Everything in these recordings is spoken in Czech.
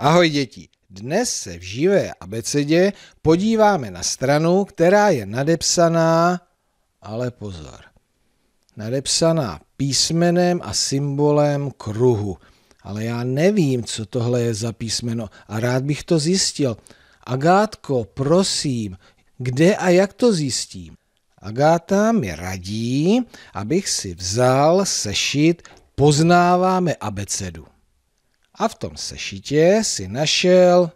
Ahoj děti, dnes se v živé abecedě podíváme na stranu, která je nadepsaná, ale pozor, nadepsaná písmenem a symbolem kruhu. Ale já nevím, co tohle je za písmeno a rád bych to zjistil. Agátko, prosím, kde a jak to zjistím? Agáta mi radí, abych si vzal sešit Poznáváme abecedu a v tom sešitě si našel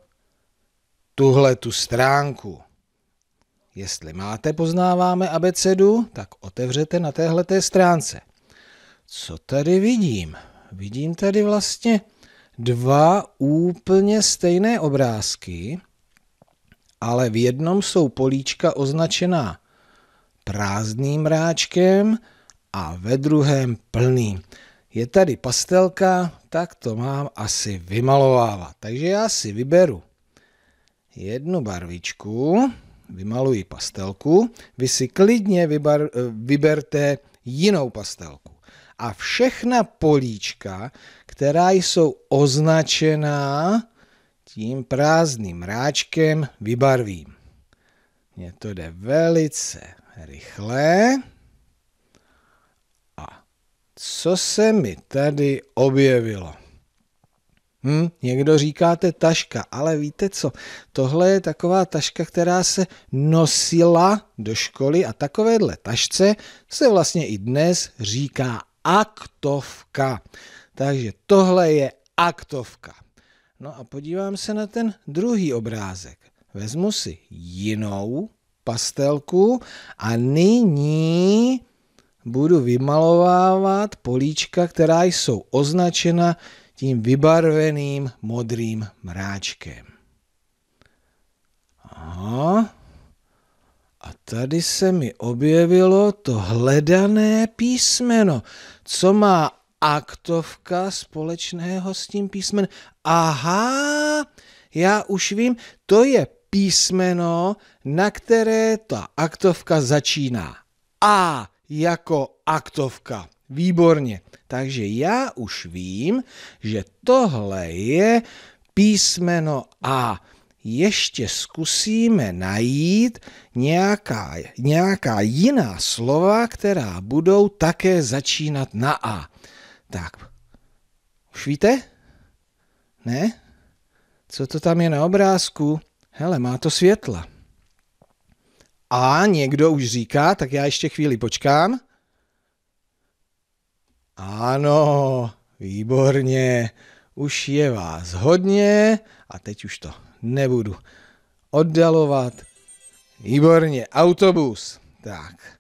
tuhle tu stránku. Jestli máte poznáváme abecedu, tak otevřete na téhle té stránce. Co tady vidím? Vidím tady vlastně dva úplně stejné obrázky, ale v jednom jsou políčka označená prázdným mráčkem a ve druhém plným je tady pastelka, tak to mám asi vymalovávat. Takže já si vyberu jednu barvičku, vymaluji pastelku, vy si klidně vybar, eh, vyberte jinou pastelku. A všechna políčka, která jsou označená tím prázdným mráčkem, vybarvím. Mně to jde velice rychle co se mi tady objevilo? Hm, někdo říkáte taška, ale víte co? Tohle je taková taška, která se nosila do školy a takovéhle tašce se vlastně i dnes říká aktovka. Takže tohle je aktovka. No a podívám se na ten druhý obrázek. Vezmu si jinou pastelku a nyní budu vymalovávat políčka, která jsou označena tím vybarveným modrým mráčkem. Aha. A tady se mi objevilo to hledané písmeno, co má aktovka společného s tím písmenem. Aha, já už vím, to je písmeno, na které ta aktovka začíná. A jako aktovka. Výborně. Takže já už vím, že tohle je písmeno A. Ještě zkusíme najít nějaká, nějaká jiná slova, která budou také začínat na A. Tak, už víte? Ne? Co to tam je na obrázku? Hele, má to světla. A někdo už říká, tak já ještě chvíli počkám. Ano, výborně, už je vás hodně a teď už to nebudu oddalovat. Výborně, autobus. Tak,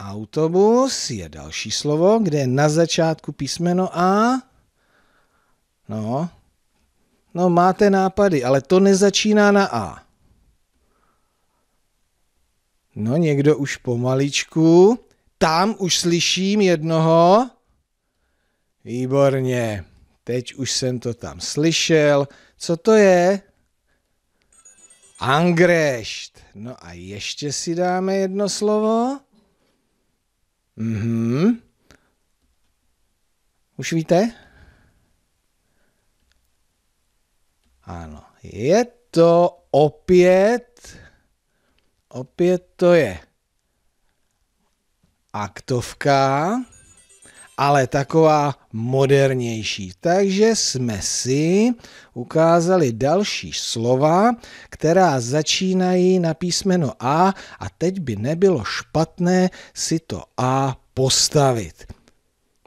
autobus je další slovo, kde je na začátku písmeno A. No, no máte nápady, ale to nezačíná na A. No někdo už pomaličku. Tam už slyším jednoho. Výborně. Teď už jsem to tam slyšel. Co to je? Angrešt. No a ještě si dáme jedno slovo. Mhm. Už víte? Ano, je to opět Opět to je aktovka, ale taková modernější. Takže jsme si ukázali další slova, která začínají na písmeno A a teď by nebylo špatné si to A postavit.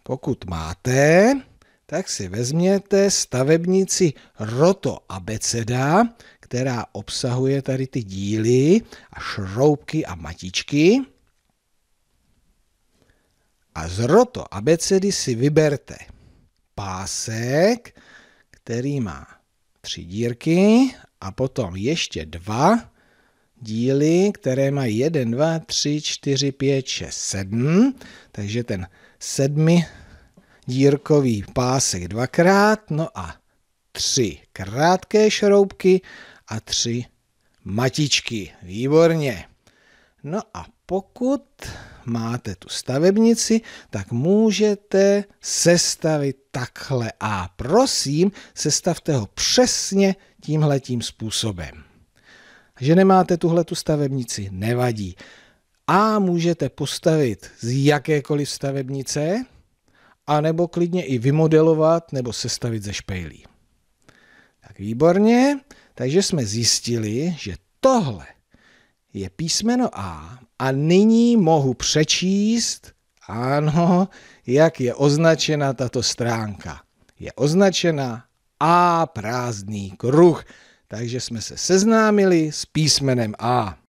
Pokud máte, tak si vezměte stavebnici Roto abeceda, která obsahuje tady ty díly a šroubky a matičky. A z roto abecedy si vyberte pásek, který má tři dírky a potom ještě dva díly, které mají 1, 2, 3, 4, 5, 6, 7. Takže ten sedmi dírkový pásek dvakrát, no a tři krátké šroubky a tři matičky. Výborně. No a pokud máte tu stavebnici, tak můžete sestavit takhle. A prosím, sestavte ho přesně tímhletím způsobem. Že nemáte tuhle tu stavebnici, nevadí. A můžete postavit z jakékoliv stavebnice, anebo klidně i vymodelovat nebo sestavit ze špejlí. Tak výborně, takže jsme zjistili, že tohle je písmeno A a nyní mohu přečíst, ano, jak je označena tato stránka. Je označena A prázdný kruh, takže jsme se seznámili s písmenem A.